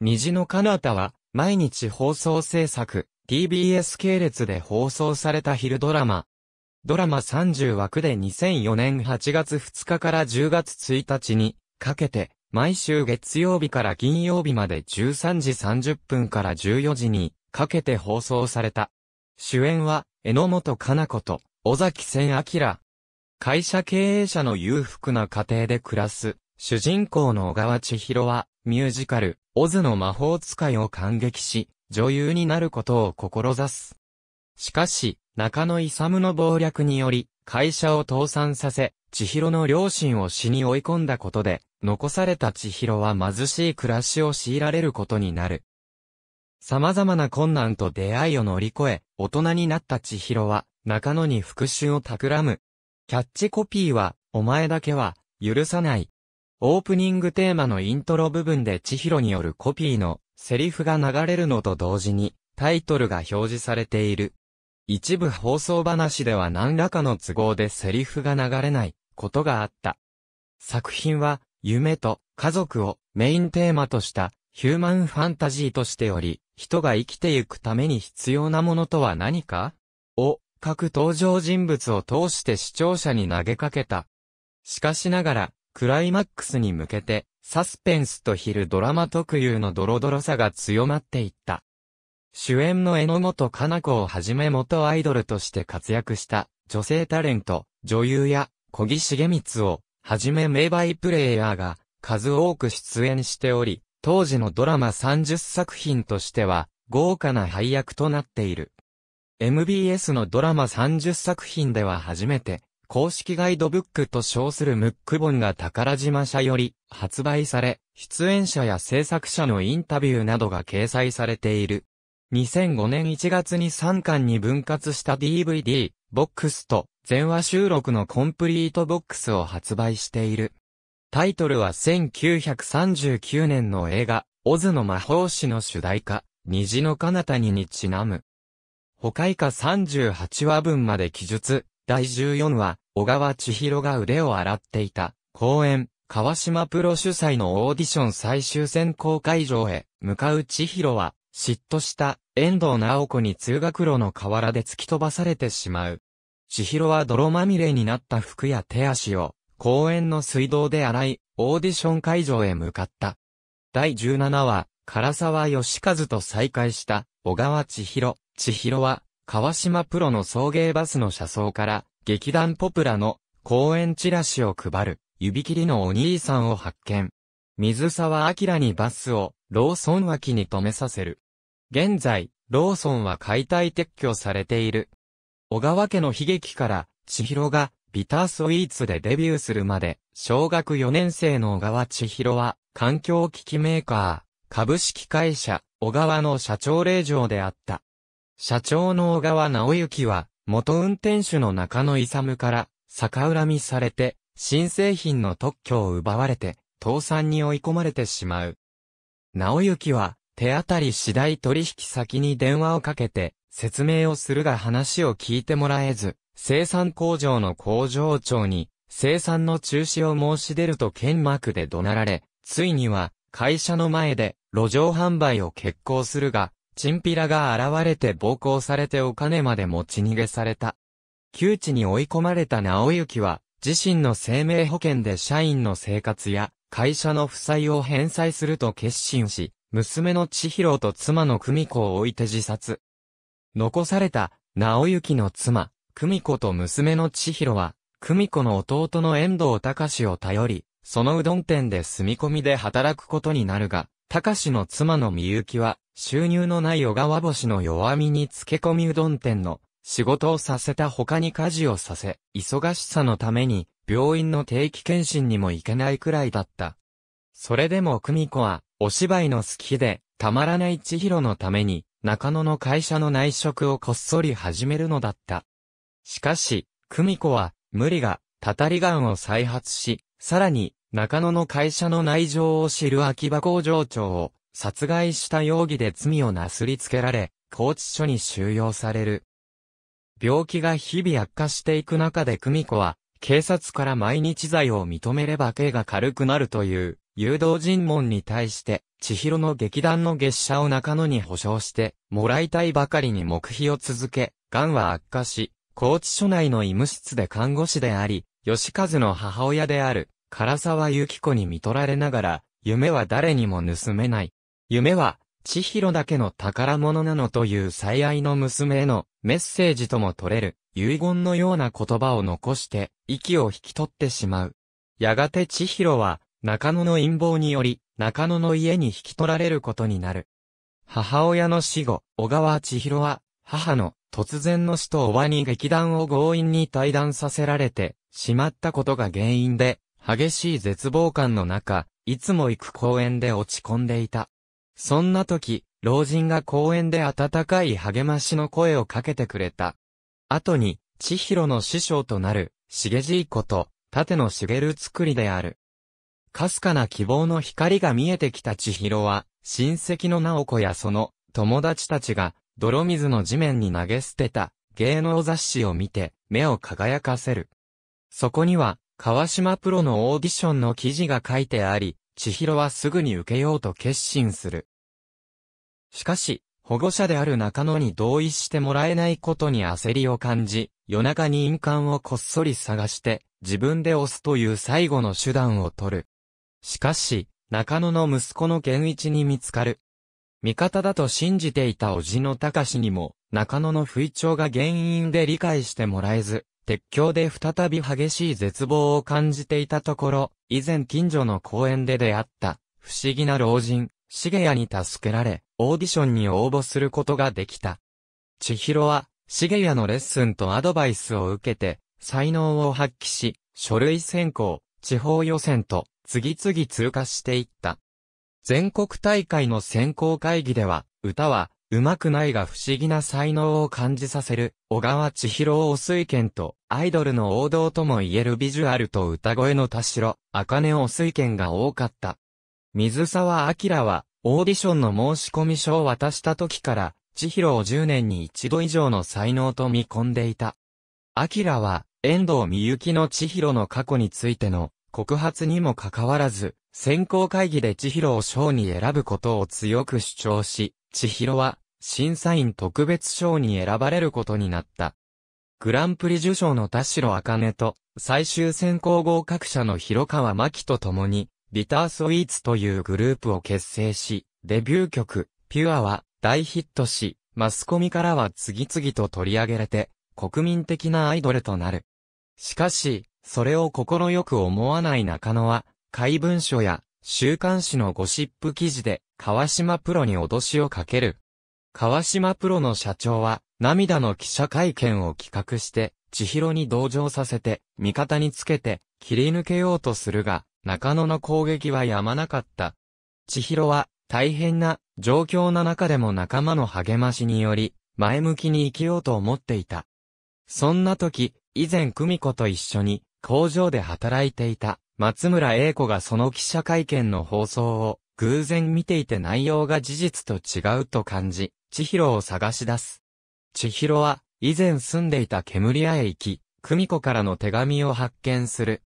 虹の彼方は、毎日放送制作、TBS 系列で放送された昼ドラマ。ドラマ30枠で2004年8月2日から10月1日に、かけて、毎週月曜日から金曜日まで13時30分から14時に、かけて放送された。主演は、榎本かな子と、尾崎千明。会社経営者の裕福な家庭で暮らす、主人公の小川千尋は、ミュージカル、オズの魔法使いを感激し、女優になることを志す。しかし、中野勇の謀略により、会社を倒産させ、千尋の両親を死に追い込んだことで、残された千尋は貧しい暮らしを強いられることになる。様々な困難と出会いを乗り越え、大人になった千尋は、中野に復讐を企む。キャッチコピーは、お前だけは、許さない。オープニングテーマのイントロ部分で千尋によるコピーのセリフが流れるのと同時にタイトルが表示されている。一部放送話では何らかの都合でセリフが流れないことがあった。作品は夢と家族をメインテーマとしたヒューマンファンタジーとしており、人が生きていくために必要なものとは何かを各登場人物を通して視聴者に投げかけた。しかしながら、クライマックスに向けて、サスペンスと昼ドラマ特有のドロドロさが強まっていった。主演の榎本かな子をはじめ元アイドルとして活躍した女性タレント、女優や小木重光をはじめ名バイプレイヤーが数多く出演しており、当時のドラマ30作品としては豪華な配役となっている。MBS のドラマ30作品では初めて公式ガイドブックと称するムック本が宝島社より発売され、出演者や制作者のインタビューなどが掲載されている。2005年1月に3巻に分割した DVD、ボックスと全話収録のコンプリートボックスを発売している。タイトルは1939年の映画、オズの魔法師の主題歌、虹の彼方ににちなむ。他以下38話分まで記述、第14話、小川千尋が腕を洗っていた、公演、川島プロ主催のオーディション最終選考会場へ、向かう千尋は、嫉妬した、遠藤直子に通学路の河原で突き飛ばされてしまう。千尋は泥まみれになった服や手足を、公園の水道で洗い、オーディション会場へ向かった。第17話、唐沢義和と再会した、小川千尋。千尋は、川島プロの送迎バスの車窓から、劇団ポプラの公演チラシを配る、指切りのお兄さんを発見。水沢明にバスを、ローソン脇に止めさせる。現在、ローソンは解体撤去されている。小川家の悲劇から、千尋が、ビタースイーツでデビューするまで、小学4年生の小川千尋は、環境機器メーカー、株式会社、小川の社長令嬢であった。社長の小川直之は、元運転手の中野勇から、逆恨みされて、新製品の特許を奪われて、倒産に追い込まれてしまう。直之は、手当たり次第取引先に電話をかけて、説明をするが話を聞いてもらえず、生産工場の工場長に、生産の中止を申し出ると剣幕で怒鳴られ、ついには、会社の前で、路上販売を決行するが、チンピラが現れて暴行されてお金まで持ち逃げされた。窮地に追い込まれた直行は、自身の生命保険で社員の生活や会社の負債を返済すると決心し、娘の千尋と妻の久美子を置いて自殺。残された直行の妻、久美子と娘の千尋は、久美子の弟の遠藤隆を頼り、そのうどん店で住み込みで働くことになるが、隆志の妻のみゆきは、収入のない小川星の弱みに漬け込みうどん店の仕事をさせた他に家事をさせ、忙しさのために病院の定期検診にも行けないくらいだった。それでも久美子は、お芝居の好きで、たまらない千尋のために、中野の会社の内職をこっそり始めるのだった。しかし、久美子は、無理が、たたりがんを再発し、さらに、中野の会社の内情を知る秋葉工場長を殺害した容疑で罪をなすりつけられ、拘置所に収容される。病気が日々悪化していく中で久美子は、警察から毎日罪を認めれば刑が軽くなるという誘導尋問に対して、千尋の劇団の月謝を中野に保証して、もらいたいばかりに黙秘を続け、癌は悪化し、高知署内の医務室で看護師であり、吉和の母親である唐沢由紀子に見取られながら、夢は誰にも盗めない。夢は、千尋だけの宝物なのという最愛の娘へのメッセージとも取れる遺言のような言葉を残して息を引き取ってしまう。やがて千尋は中野の陰謀により中野の家に引き取られることになる。母親の死後、小川千尋は母の突然の死と叔母に劇団を強引に退団させられてしまったことが原因で激しい絶望感の中、いつも行く公園で落ち込んでいた。そんな時、老人が公園で温かい励ましの声をかけてくれた。後に、千尋の師匠となる、重じいこと、盾の茂る作りである。かすかな希望の光が見えてきた千尋は、親戚の直子やその、友達たちが、泥水の地面に投げ捨てた、芸能雑誌を見て、目を輝かせる。そこには、川島プロのオーディションの記事が書いてあり、千尋はすぐに受けようと決心する。しかし、保護者である中野に同意してもらえないことに焦りを感じ、夜中に印鑑をこっそり探して、自分で押すという最後の手段を取る。しかし、中野の息子の健一に見つかる。味方だと信じていた叔父の隆にも、中野の不意調が原因で理解してもらえず、鉄橋で再び激しい絶望を感じていたところ、以前近所の公園で出会った、不思議な老人、シゲヤに助けられ、オーディションに応募することができた。千尋は、シゲヤのレッスンとアドバイスを受けて、才能を発揮し、書類選考、地方予選と、次々通過していった。全国大会の選考会議では、歌は、うまくないが不思議な才能を感じさせる、小川千尋を推剣と、アイドルの王道とも言えるビジュアルと歌声の田代、茜を推剣が多かった。水沢明は、オーディションの申込書を渡した時から、千尋を10年に一度以上の才能と見込んでいた。明は、遠藤美幸の千尋の過去についての告発にもかかわらず、選考会議で千尋を賞に選ぶことを強く主張し、千尋は、審査員特別賞に選ばれることになった。グランプリ受賞の田代茜と、最終選考合格者の広川真希と共に、ビタースイーツというグループを結成し、デビュー曲、ピュアは大ヒットし、マスコミからは次々と取り上げられて、国民的なアイドルとなる。しかし、それを心よく思わない中野は、怪文書や週刊誌のゴシップ記事で、川島プロに脅しをかける。川島プロの社長は、涙の記者会見を企画して、千尋に同情させて、味方につけて、切り抜けようとするが、中野の攻撃はやまなかった。千尋は、大変な、状況の中でも仲間の励ましにより、前向きに生きようと思っていた。そんな時、以前久美子と一緒に、工場で働いていた、松村英子がその記者会見の放送を偶然見ていて内容が事実と違うと感じ、千尋を探し出す。千尋は以前住んでいた煙屋へ行き、久美子からの手紙を発見する。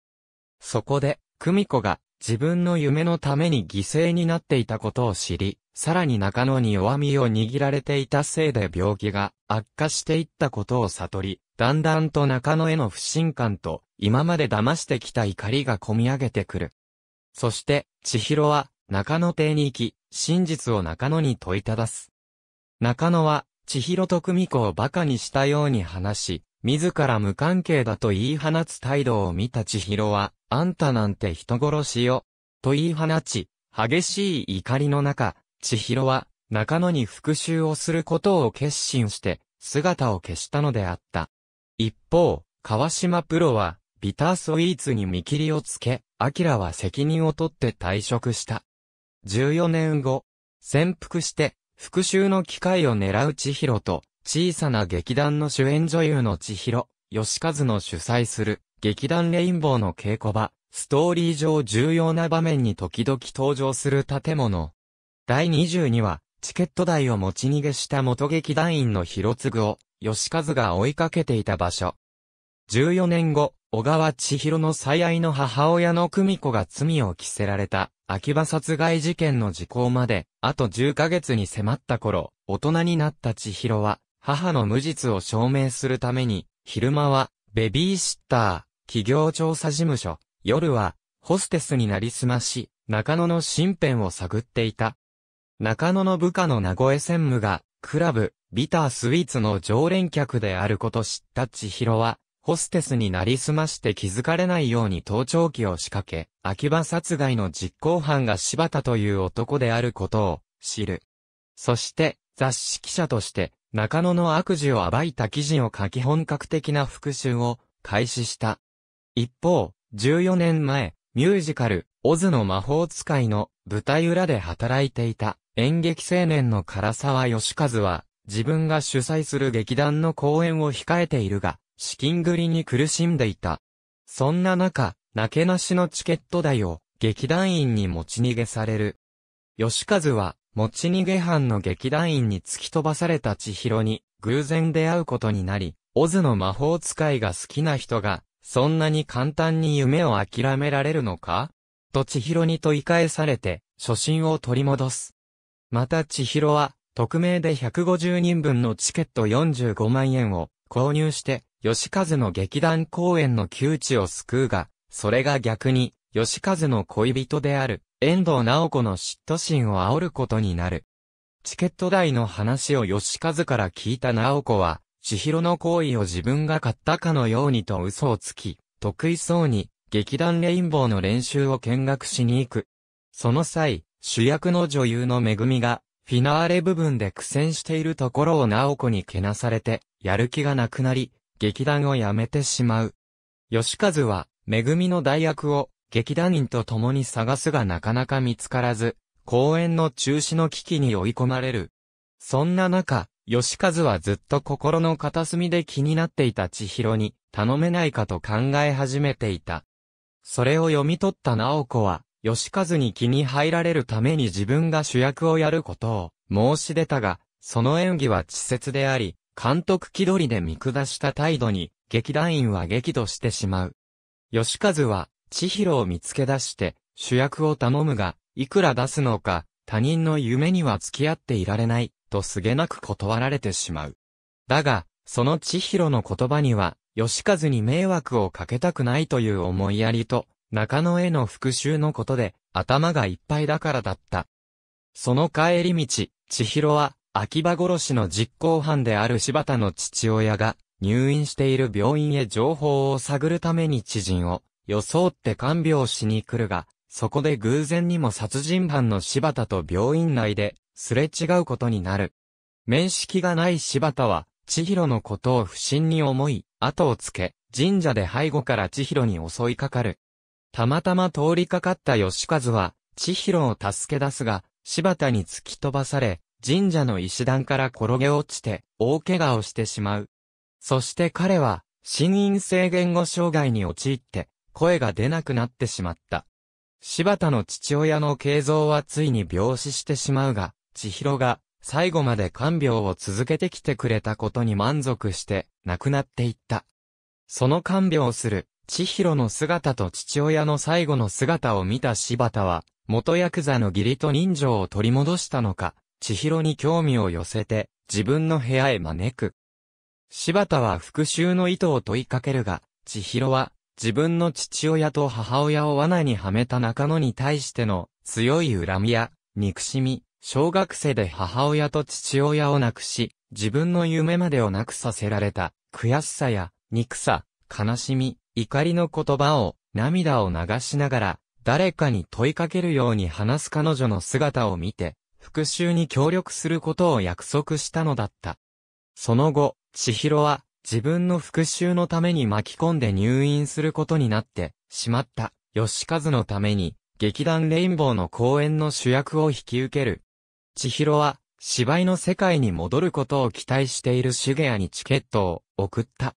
そこで、久美子が自分の夢のために犠牲になっていたことを知り、さらに中野に弱みを握られていたせいで病気が悪化していったことを悟り、だんだんと中野への不信感と、今まで騙してきた怒りが込み上げてくる。そして、千尋は、中野邸に行き、真実を中野に問いただす。中野は、千尋と久美子を馬鹿にしたように話し、自ら無関係だと言い放つ態度を見た千尋は、あんたなんて人殺しよ、と言い放ち、激しい怒りの中、千尋は、中野に復讐をすることを決心して、姿を消したのであった。一方、川島プロは、ビタースイーツに見切りをつけ、アキラは責任を取って退職した。14年後、潜伏して、復讐の機会を狙う千尋と、小さな劇団の主演女優の千尋、吉和の主催する、劇団レインボーの稽古場、ストーリー上重要な場面に時々登場する建物。第22話、チケット代を持ち逃げした元劇団員の広継を、吉和が追いかけていた場所。14年後、小川千尋の最愛の母親の久美子が罪を着せられた、秋葉殺害事件の時効まで、あと10ヶ月に迫った頃、大人になった千尋は、母の無実を証明するために、昼間は、ベビーシッター、企業調査事務所、夜は、ホステスになりすまし、中野の身辺を探っていた。中野の部下の名越専務が、クラブ、ビタースイーツの常連客であること知った千尋は、ホステスになりすまして気づかれないように盗聴器を仕掛け、秋葉殺害の実行犯が柴田という男であることを知る。そして、雑誌記者として、中野の悪事を暴いた記事を書き本格的な復讐を開始した。一方、14年前、ミュージカル、オズの魔法使いの舞台裏で働いていた演劇青年の唐沢義和は、自分が主催する劇団の公演を控えているが、資金繰りに苦しんでいた。そんな中、なけなしのチケット代を劇団員に持ち逃げされる。吉和は、持ち逃げ犯の劇団員に突き飛ばされた千尋に偶然出会うことになり、オズの魔法使いが好きな人が、そんなに簡単に夢を諦められるのかと千尋に問い返されて、初心を取り戻す。また千尋は、匿名で150人分のチケット45万円を購入して、吉風の劇団公演の窮地を救うが、それが逆に、吉風の恋人である、遠藤直子の嫉妬心を煽ることになる。チケット代の話を吉風から聞いた直子は、千尋の行為を自分が買ったかのようにと嘘をつき、得意そうに、劇団レインボーの練習を見学しに行く。その際、主役の女優のめぐみが、フィナーレ部分で苦戦しているところをオ子にけなされて、やる気がなくなり、劇団を辞めてしまう。吉和は、恵みの代役を、劇団員と共に探すがなかなか見つからず、公演の中止の危機に追い込まれる。そんな中、吉和はずっと心の片隅で気になっていた千尋に頼めないかと考え始めていた。それを読み取ったオ子は、義和に気に入られるために自分が主役をやることを申し出たが、その演技は稚拙であり、監督気取りで見下した態度に、劇団員は激怒してしまう。義和は、千尋を見つけ出して、主役を頼むが、いくら出すのか、他人の夢には付き合っていられない、とすげなく断られてしまう。だが、その千尋の言葉には、義和に迷惑をかけたくないという思いやりと、中野への復讐のことで、頭がいっぱいだからだった。その帰り道、千尋は、秋葉殺しの実行犯である柴田の父親が、入院している病院へ情報を探るために知人を、装って看病しに来るが、そこで偶然にも殺人犯の柴田と病院内で、すれ違うことになる。面識がない柴田は、千尋のことを不審に思い、後をつけ、神社で背後から千尋に襲いかかる。たまたま通りかかった義和は、千尋を助け出すが、柴田に突き飛ばされ、神社の石段から転げ落ちて、大怪我をしてしまう。そして彼は、心因性言語障害に陥って、声が出なくなってしまった。柴田の父親の慶三はついに病死してしまうが、千尋が、最後まで看病を続けてきてくれたことに満足して、亡くなっていった。その看病をする、千尋の姿と父親の最後の姿を見た柴田は、元ヤクザの義理と人情を取り戻したのか、千尋に興味を寄せて、自分の部屋へ招く。柴田は復讐の意図を問いかけるが、千尋は、自分の父親と母親を罠にはめた中野に対しての、強い恨みや、憎しみ、小学生で母親と父親を亡くし、自分の夢までをなくさせられた、悔しさや、憎さ、悲しみ、怒りの言葉を、涙を流しながら、誰かに問いかけるように話す彼女の姿を見て、復讐に協力することを約束したのだった。その後、千尋は、自分の復讐のために巻き込んで入院することになって、しまった、吉和のために、劇団レインボーの公演の主役を引き受ける。千尋は、芝居の世界に戻ることを期待しているシュゲアにチケットを送った。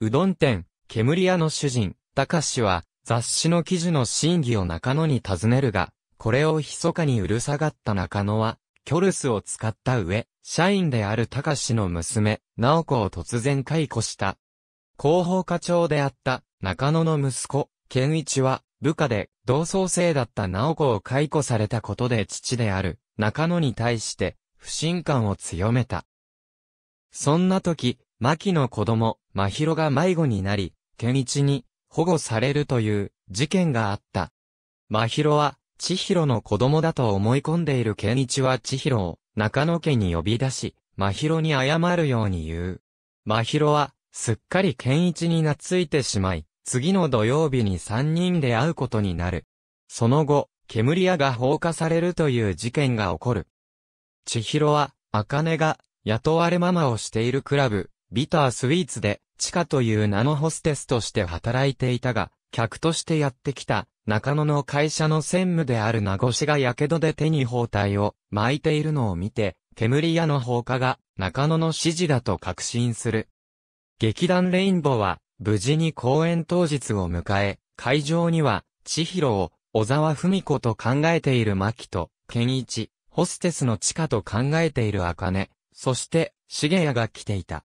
うどん店、煙屋の主人、高氏は、雑誌の記事の真偽を中野に尋ねるが、これを密かにうるさがった中野は、キョルスを使った上、社員である高氏の娘、直子を突然解雇した。広報課長であった中野の息子、健一は、部下で同窓生だった直子を解雇されたことで父である中野に対して、不信感を強めた。そんな時、牧の子供、真広が迷子になり、健一に保護されるという事件があった。真広は、千尋の子供だと思い込んでいる健一は千尋を中野家に呼び出し、真広に謝るように言う。真広は、すっかり健一に懐いてしまい、次の土曜日に三人で会うことになる。その後、煙屋が放火されるという事件が起こる。千尋は、茜が、雇われママをしているクラブ、ビタースイーツで、チカという名のホステスとして働いていたが、客としてやってきた、中野の会社の専務である名越が火傷で手に包帯を巻いているのを見て、煙屋の放火が中野の指示だと確信する。劇団レインボーは、無事に公演当日を迎え、会場には、千尋を、小沢文子と考えている牧と、健一、ホステスの地下と考えている茜、そして、重谷が来ていた。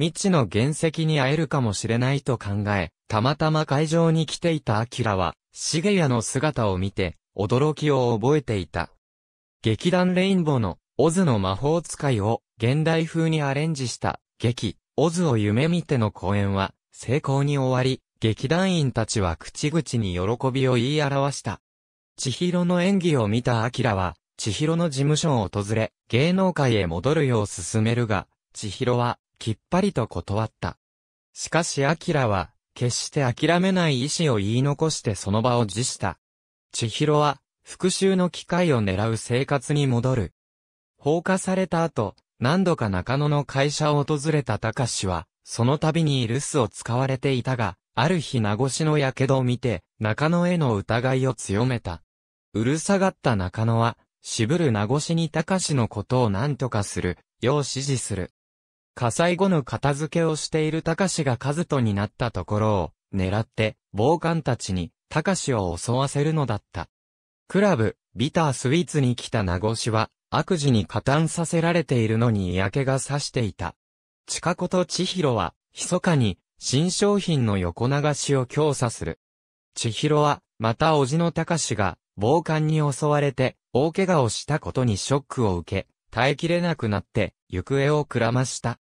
未知の原石に会えるかもしれないと考え、たまたま会場に来ていたアキラは、シゲヤの姿を見て、驚きを覚えていた。劇団レインボーの、オズの魔法使いを、現代風にアレンジした、劇、オズを夢見ての公演は、成功に終わり、劇団員たちは口々に喜びを言い表した。千尋の演技を見たアキラは、千尋の事務所を訪れ、芸能界へ戻るよう勧めるが、千尋は、きっぱりと断った。しかし明は、決して諦めない意志を言い残してその場を辞した。千尋は、復讐の機会を狙う生活に戻る。放火された後、何度か中野の会社を訪れた高志は、その度に留守を使われていたが、ある日名越の火傷を見て、中野への疑いを強めた。うるさがった中野は、渋る名越に高志のことを何とかする、よう指示する。火災後の片付けをしている高志が和人になったところを、狙って、暴漢たちに、高志を襲わせるのだった。クラブ、ビタースイーツに来た名越は、悪事に加担させられているのに嫌気がさしていた。近子と千尋は、密かに、新商品の横流しを強査する。千尋は、また叔父の高志が、暴漢に襲われて、大怪我をしたことにショックを受け、耐えきれなくなって、行方をくらました。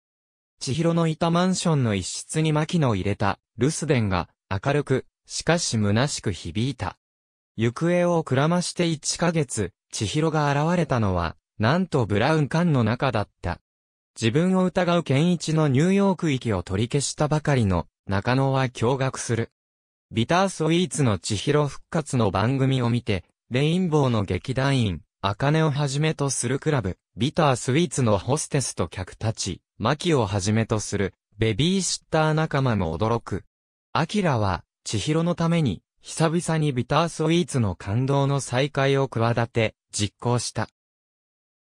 千尋のいたマンションの一室に牧野を入れた、留守電が、明るく、しかし虚しく響いた。行方をくらまして1ヶ月、千尋が現れたのは、なんとブラウン管の中だった。自分を疑う健一のニューヨーク行きを取り消したばかりの、中野は驚愕する。ビタースイーツの千尋復活の番組を見て、レインボーの劇団員、アカネをはじめとするクラブ、ビタースイーツのホステスと客たち、マキをはじめとする、ベビーシッター仲間も驚く。アキラは、千尋のために、久々にビタースイーツの感動の再会を企て、実行した。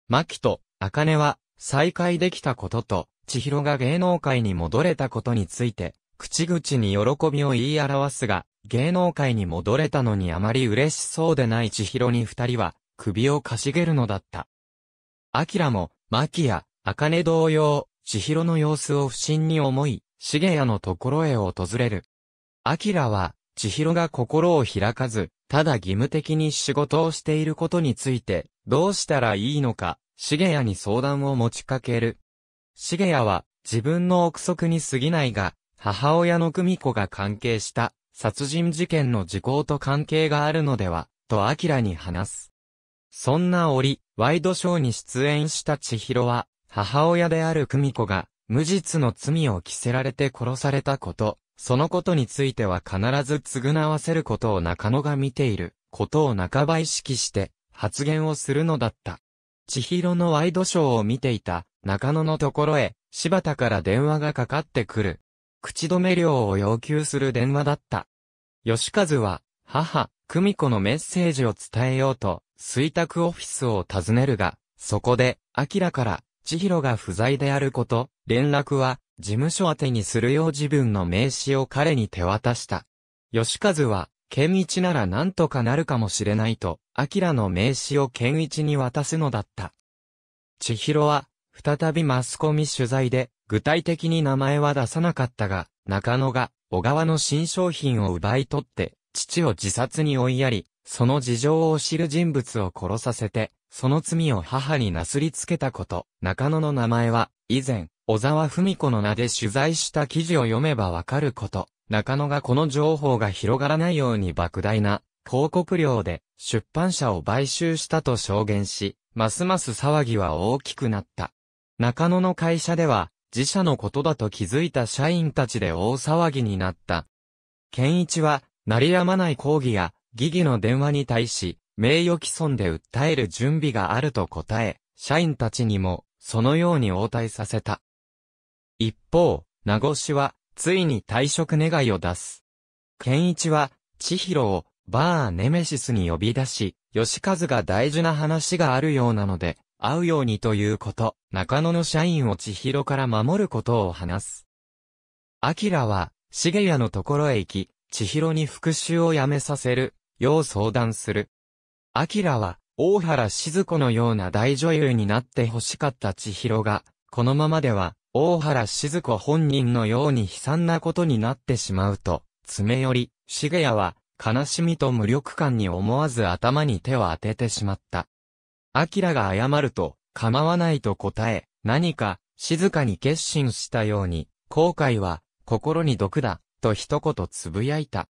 マキと、アカネは、再会できたことと、千尋が芸能界に戻れたことについて、口々に喜びを言い表すが、芸能界に戻れたのにあまり嬉しそうでない千尋に二人は、首をかしげるのだった。アキラも、マキや、アカネ同様、千尋の様子を不審に思い、シゲヤのところへ訪れる。アキラは、千尋が心を開かず、ただ義務的に仕事をしていることについて、どうしたらいいのか、シゲヤに相談を持ちかける。シゲヤは、自分の憶測に過ぎないが、母親のミ子が関係した、殺人事件の時効と関係があるのでは、とアキラに話す。そんな折、ワイドショーに出演した千尋は、母親である久美子が、無実の罪を着せられて殺されたこと、そのことについては必ず償わせることを中野が見ている、ことを半ば意識して、発言をするのだった。千尋のワイドショーを見ていた、中野のところへ、柴田から電話がかかってくる。口止め料を要求する電話だった。吉和は、母、久美子のメッセージを伝えようと、水卓オフィスを訪ねるが、そこで、明から、千尋が不在であること、連絡は、事務所宛てにするよう自分の名刺を彼に手渡した。吉和は、健一なら何とかなるかもしれないと、明の名刺を健一に渡すのだった。千尋は、再びマスコミ取材で、具体的に名前は出さなかったが、中野が、小川の新商品を奪い取って、父を自殺に追いやり、その事情を知る人物を殺させて、その罪を母になすりつけたこと。中野の名前は、以前、小沢文子の名で取材した記事を読めばわかること。中野がこの情報が広がらないように莫大な広告料で出版社を買収したと証言し、ますます騒ぎは大きくなった。中野の会社では、自社のことだと気づいた社員たちで大騒ぎになった。健一は、鳴りやまない抗議や、疑義の電話に対し、名誉毀損で訴える準備があると答え、社員たちにも、そのように応対させた。一方、名護氏は、ついに退職願いを出す。健一は、千尋を、バーネメシスに呼び出し、吉和が大事な話があるようなので、会うようにということ、中野の社員を千尋から守ることを話す。明は、重谷のところへ行き、千尋に復讐をやめさせる、よう相談する。明は、大原静子のような大女優になって欲しかった千尋が、このままでは、大原静子本人のように悲惨なことになってしまうと、詰め寄り、茂谷は、悲しみと無力感に思わず頭に手を当ててしまった。明が謝ると、構わないと答え、何か、静かに決心したように、後悔は、心に毒だ。と一言つぶやいた。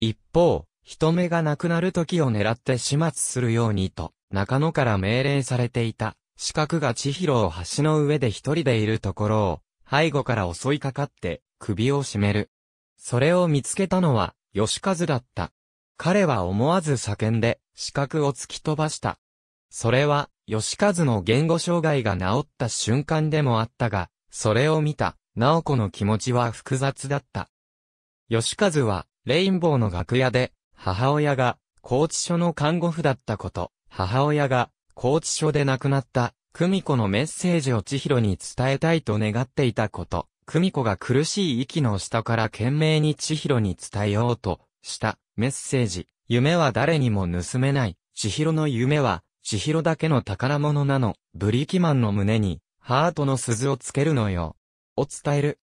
一方、人目がなくなる時を狙って始末するようにと、中野から命令されていた、四角が千尋を橋の上で一人でいるところを、背後から襲いかかって、首を絞める。それを見つけたのは、吉和だった。彼は思わず叫んで、四角を突き飛ばした。それは、吉和の言語障害が治った瞬間でもあったが、それを見た、直子の気持ちは複雑だった。義和は、レインボーの楽屋で、母親が、拘置所の看護婦だったこと、母親が、拘置所で亡くなった、久美子のメッセージを千尋に伝えたいと願っていたこと、久美子が苦しい息の下から懸命に千尋に伝えようと、したメッセージ。夢は誰にも盗めない。千尋の夢は、千尋だけの宝物なの。ブリキマンの胸に、ハートの鈴をつけるのよ。を伝える。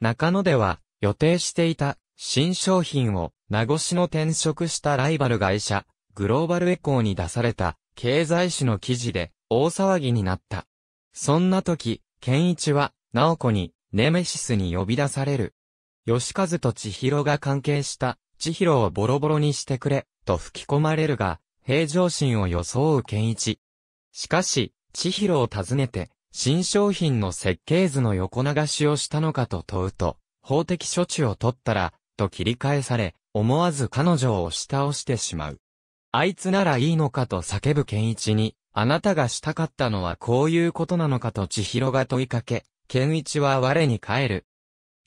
中野では、予定していた新商品を、名護市の転職したライバル会社、グローバルエコーに出された、経済誌の記事で、大騒ぎになった。そんな時、健一は、直子に、ネメシスに呼び出される。吉和と千尋が関係した、千尋をボロボロにしてくれ、と吹き込まれるが、平常心を装う健一。しかし、千尋を訪ねて、新商品の設計図の横流しをしたのかと問うと、法的処置を取ったら、と切り返され、思わず彼女を押し倒してしまう。あいつならいいのかと叫ぶ健一に、あなたがしたかったのはこういうことなのかと千尋が問いかけ、健一は我に帰る。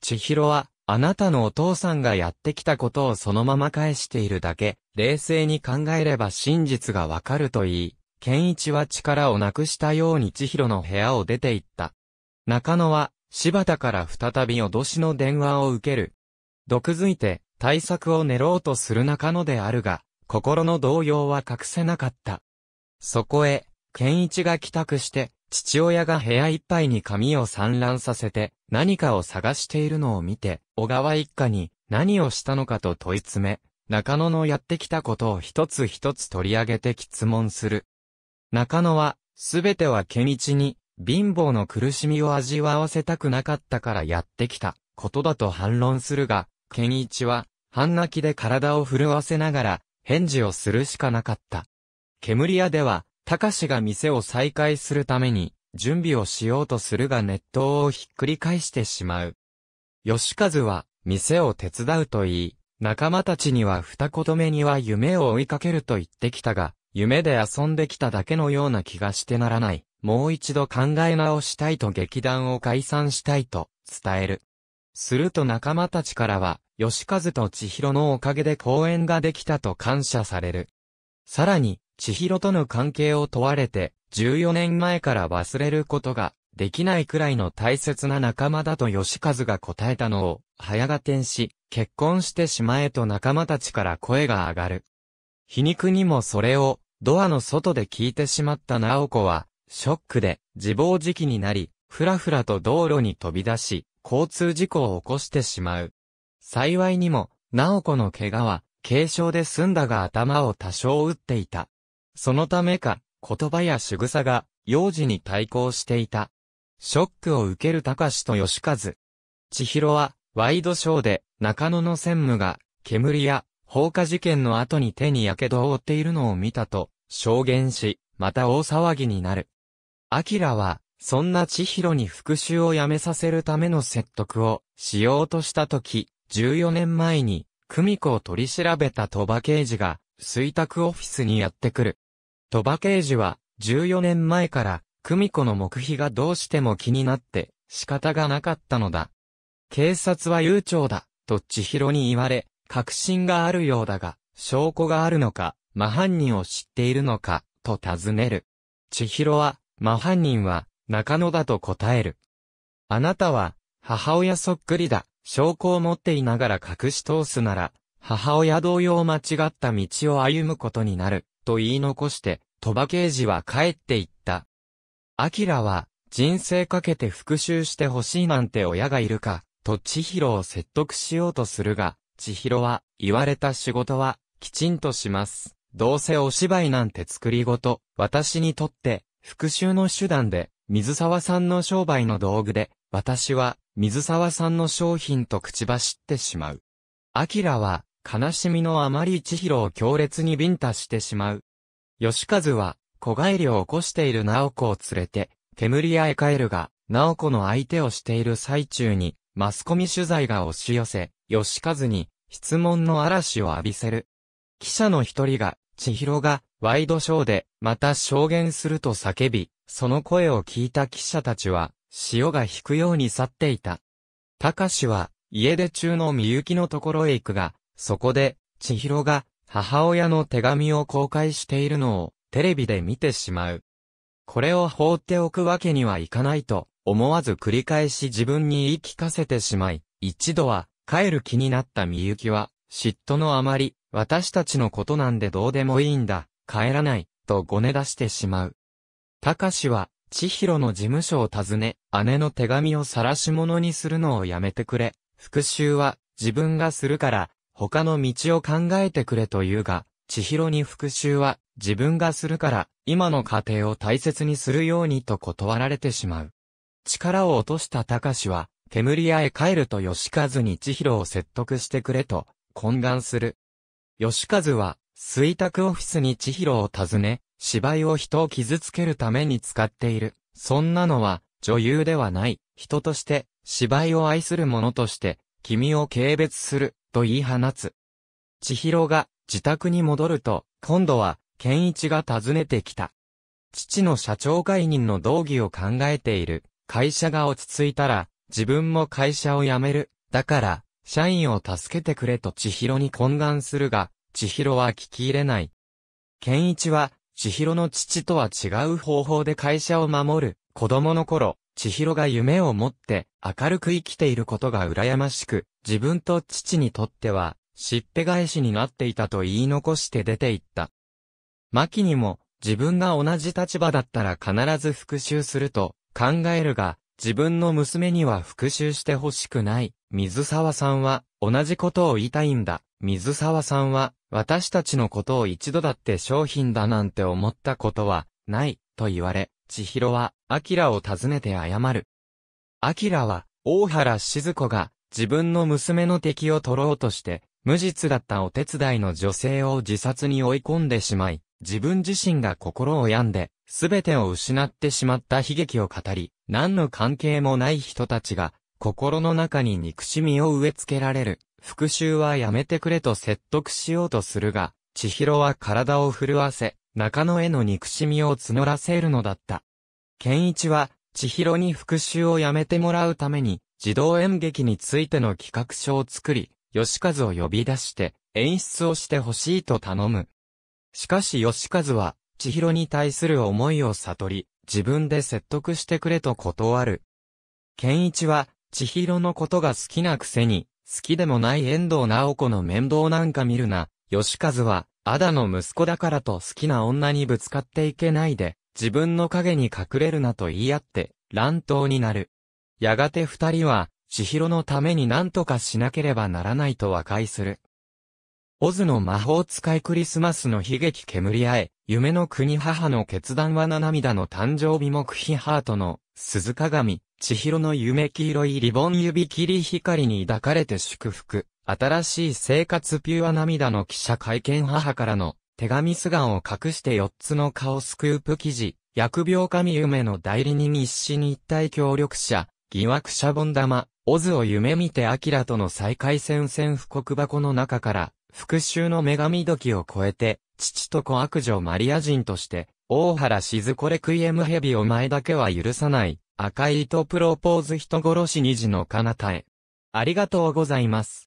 千尋は、あなたのお父さんがやってきたことをそのまま返しているだけ、冷静に考えれば真実がわかると言い、健一は力をなくしたように千尋の部屋を出て行った。中野は、柴田から再び脅しの電話を受ける。毒づいて対策を練ろうとする中野であるが、心の動揺は隠せなかった。そこへ、健一が帰宅して、父親が部屋いっぱいに髪を散乱させて、何かを探しているのを見て、小川一家に何をしたのかと問い詰め、中野のやってきたことを一つ一つ取り上げて質問する。中野は、すべては健一に、貧乏の苦しみを味わわせたくなかったからやってきた、ことだと反論するが、健一は、半泣きで体を震わせながら、返事をするしかなかった。煙屋では、隆が店を再開するために、準備をしようとするが熱湯をひっくり返してしまう。吉和は、店を手伝うと言い、仲間たちには二言目には夢を追いかけると言ってきたが、夢で遊んできただけのような気がしてならない。もう一度考え直したいと劇団を解散したいと伝える。すると仲間たちからは、吉和と千尋のおかげで公演ができたと感謝される。さらに、千尋との関係を問われて、14年前から忘れることができないくらいの大切な仲間だと吉和が答えたのを、早が転し、結婚してしまえと仲間たちから声が上がる。皮肉にもそれを、ドアの外で聞いてしまった直子は、ショックで自暴自棄になり、ふらふらと道路に飛び出し、交通事故を起こしてしまう。幸いにも、直子の怪我は、軽傷で済んだが頭を多少打っていた。そのためか、言葉や仕草が、幼児に対抗していた。ショックを受ける高志と吉和。千尋は、ワイドショーで、中野の専務が、煙や、放火事件の後に手に火傷を負っているのを見たと、証言し、また大騒ぎになる。アキラは、そんな千尋に復讐をやめさせるための説得をしようとしたとき、14年前に、久美子を取り調べた鳥羽刑事が、水卓オフィスにやってくる。鳥羽刑事は、14年前から、久美子の黙秘がどうしても気になって、仕方がなかったのだ。警察は悠長だ、と千尋に言われ、確信があるようだが、証拠があるのか、真犯人を知っているのか、と尋ねる。千尋は、真犯人は、中野だと答える。あなたは、母親そっくりだ、証拠を持っていながら隠し通すなら、母親同様間違った道を歩むことになる、と言い残して、鳥羽刑事は帰っていった。明は、人生かけて復讐してほしいなんて親がいるか、と千尋を説得しようとするが、千尋は、言われた仕事は、きちんとします。どうせお芝居なんて作りごと、私にとって、復讐の手段で、水沢さんの商売の道具で、私は、水沢さんの商品と口走ってしまう。アキラは、悲しみのあまり千尋を強烈にビンタしてしまう。吉和は、子帰りを起こしている直子を連れて、煙屋へ帰るが、直子の相手をしている最中に、マスコミ取材が押し寄せ、吉和に、質問の嵐を浴びせる。記者の一人が、千尋が、ワイドショーで、また証言すると叫び、その声を聞いた記者たちは、潮が引くように去っていた。高志は、家出中のみゆきのところへ行くが、そこで、千尋が、母親の手紙を公開しているのを、テレビで見てしまう。これを放っておくわけにはいかないと、思わず繰り返し自分に言い聞かせてしまい、一度は、帰る気になったみゆきは、嫉妬のあまり、私たちのことなんでどうでもいいんだ、帰らない、とごね出してしまう。隆は、千尋の事務所を訪ね、姉の手紙を晒し者にするのをやめてくれ。復讐は、自分がするから、他の道を考えてくれと言うが、千尋に復讐は、自分がするから、今の家庭を大切にするようにと断られてしまう。力を落とした隆は、煙屋へ帰ると義和に千尋を説得してくれと、懇願する。義和は、水卓オフィスに千尋を訪ね、芝居を人を傷つけるために使っている。そんなのは、女優ではない。人として、芝居を愛する者として、君を軽蔑する、と言い放つ。千尋が、自宅に戻ると、今度は、健一が訪ねてきた。父の社長解任の道義を考えている。会社が落ち着いたら、自分も会社を辞める。だから、社員を助けてくれと千尋に懇願するが、千尋は聞き入れない。健一は、千尋の父とは違う方法で会社を守る。子供の頃、千尋が夢を持って明るく生きていることが羨ましく、自分と父にとっては、しっぺ返しになっていたと言い残して出て行った。牧にも、自分が同じ立場だったら必ず復讐すると考えるが、自分の娘には復讐してほしくない。水沢さんは同じことを言いたいんだ。水沢さんは、私たちのことを一度だって商品だなんて思ったことは、ない、と言われ、千尋は、明を訪ねて謝る。明は、大原静子が、自分の娘の敵を取ろうとして、無実だったお手伝いの女性を自殺に追い込んでしまい、自分自身が心を病んで、すべてを失ってしまった悲劇を語り、何の関係もない人たちが、心の中に憎しみを植え付けられる、復讐はやめてくれと説得しようとするが、千尋は体を震わせ、中野への憎しみを募らせるのだった。健一は、千尋に復讐をやめてもらうために、児童演劇についての企画書を作り、吉和を呼び出して、演出をしてほしいと頼む。しかし吉和は、千尋に対する思いを悟り、自分で説得してくれと断る。健一は、千尋のことが好きなくせに、好きでもない遠藤直子の面倒なんか見るな、吉和は、アダの息子だからと好きな女にぶつかっていけないで、自分の影に隠れるなと言い合って、乱闘になる。やがて二人は、千尋のために何とかしなければならないと和解する。オズの魔法使いクリスマスの悲劇煙あえ、夢の国母の決断はな涙の誕生日目秘ハートの鈴鏡、千尋の夢黄色いリボン指切り光に抱かれて祝福。新しい生活ピュア涙の記者会見母からの手紙素顔を隠して4つの顔スクープ記事。薬病神夢の代理人一死に一体協力者。疑惑シャボン玉。オズを夢見てアキラとの再会戦線布告箱の中から、復讐の女神時を超えて、父と子悪女マリア人として、大原静子レクイエムヘビお前だけは許さない。赤い糸プロポーズ人殺し虹の彼方へ。ありがとうございます。